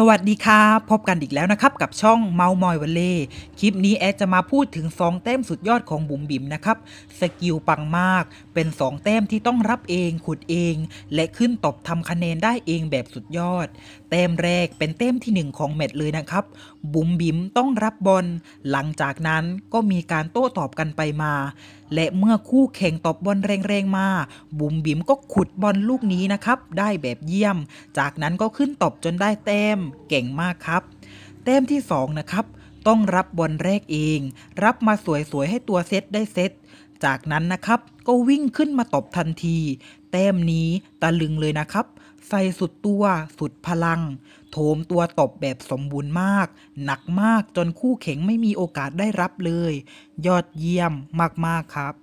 สวัสดีค่ะพบกันอีกแล้วนะครับกับช่องเมามอยวันเล่คลิปนี้แอดจะมาพูดถึง2แต้มสุดยอดของบุ๋มบิ๋มนะครับสกิลปังมากเป็น2แต้มที่ต้องรับเองขุดเอง และขึ้นตบทำคะแนนได้เองแบบสุดยอดแต้มแรกเป็นแต้มที่1ของแมตช์เลยนะครับบุ๋มบิ๋มต้องรับบอลหลังจากนั้นก็มีการโต้ตอบกันไปมา และเมื่อคู่แข่งตบบอลแรงๆมา บุ๋มบิ๋มก็ขุดบอลลูกนี้นะครับได้แบบเยี่ยม จากนั้นก็ขึ้นตบจนได้แต้มเก่งมากครับเต้มที่2นะครับ ต้องรับบอลแรกเอง รับมาสวย ๆ ให้ตัวเซตได้เซตจากนั้นนะครับก็วิ่งขึ้นมาตบทันทีเต้มนี้ตะลึงเลยนะครับ ใส่สุดตัวสุดพลัง โถมตัวตบแบบสมบูรณ์มาก หนักมากจนคู่แข่งไม่มีโอกาสได้รับเลย ยอดเยี่ยมมากๆครับ